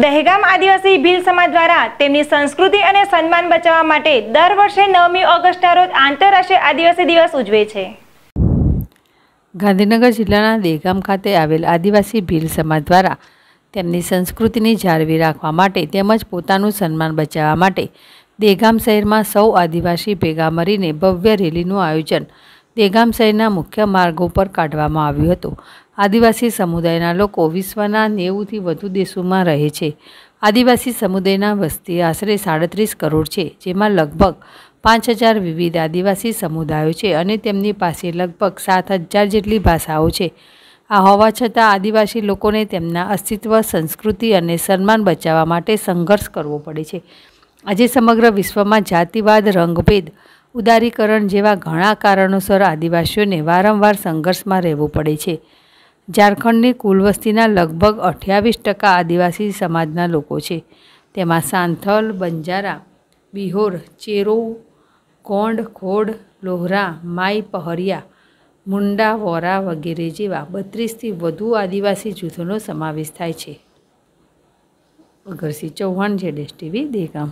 દહેગામ આદિવાસી ભીલ સમાજ દ્વારા તેમની સંસ્કૃતિ અને સન્માન બચાવવા માટે દર વર્ષે નવમી ઓગસ્ટના રોજ આંતરરાષ્ટ્રીય આદિવાસી દિવસ ઉજવે છે ગાંધીનગર જિલ્લાના દહેગામ ખાતે આવેલ આદિવાસી ભીલ સમાજ દ્વારા તેમની સંસ્કૃતિની જાળવી રાખવા માટે તેમજ પોતાનું સન્માન બચાવવા માટે દેગામ શહેરમાં સૌ આદિવાસી ભેગા મળીને ભવ્ય રેલીનું આયોજન દેગામ શહેરના મુખ્ય માર્ગો પર કાઢવામાં આવ્યું હતું આદિવાસી સમુદાયના લોકો વિશ્વના નેવુંથી વધુ દેશોમાં રહે છે આદિવાસી સમુદાયના વસ્તી આશરે સાડત્રીસ કરોડ છે જેમાં લગભગ પાંચ હજાર વિવિધ આદિવાસી સમુદાયો છે અને તેમની પાસે લગભગ સાત હજાર જેટલી ભાષાઓ છે આ હોવા છતાં આદિવાસી લોકોને તેમના અસ્તિત્વ સંસ્કૃતિ અને સન્માન બચાવવા માટે સંઘર્ષ કરવો પડે છે આજે સમગ્ર વિશ્વમાં જાતિવાદ રંગભેદ ઉદારીકરણ જેવા ઘણા કારણોસર આદિવાસીઓને વારંવાર સંઘર્ષમાં રહેવું પડે છે ઝારખંડની કુલ વસ્તીના લગભગ અઠ્યાવીસ ટકા આદિવાસી સમાજના લોકો છે તેમાં સાંથલ બંજારા બિહોર ચેરો કોંડ ખોડ લોહરા માઈ પહરિયા મુંડા વોરા વગેરે જેવા બત્રીસથી વધુ આદિવાસી જૂથોનો સમાવેશ થાય છે અગરસિંહ ચૌહાણ જેડેશ ટીવી દેગામ